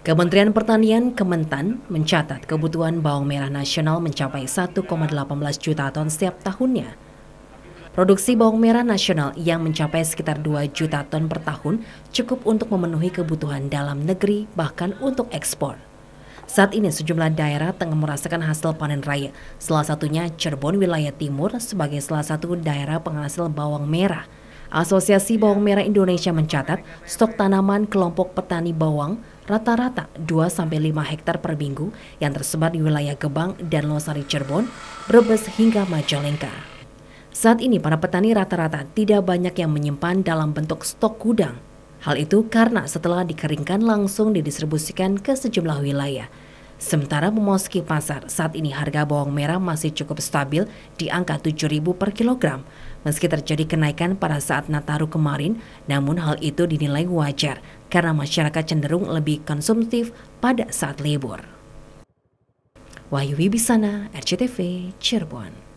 Kementerian Pertanian Kementan mencatat kebutuhan bawang merah nasional mencapai 1,18 juta ton setiap tahunnya. Produksi bawang merah nasional yang mencapai sekitar 2 juta ton per tahun cukup untuk memenuhi kebutuhan dalam negeri bahkan untuk ekspor. Saat ini sejumlah daerah tengah merasakan hasil panen raya, salah satunya Cirebon wilayah timur sebagai salah satu daerah penghasil bawang merah. Asosiasi Bawang Merah Indonesia mencatat stok tanaman kelompok petani bawang rata-rata 2-5 hektar per minggu yang tersebar di wilayah Gebang dan Losari Cirebon, Brebes hingga Majalengka. Saat ini para petani rata-rata tidak banyak yang menyimpan dalam bentuk stok gudang. Hal itu karena setelah dikeringkan langsung didistribusikan ke sejumlah wilayah. Sementara memasuki pasar, saat ini harga bawang merah masih cukup stabil di angka 7.000 per kilogram. Meski terjadi kenaikan pada saat Nataru kemarin, namun hal itu dinilai wajar karena masyarakat cenderung lebih konsumtif pada saat libur. Wahyu Wibisana, RCTV, Cirebon.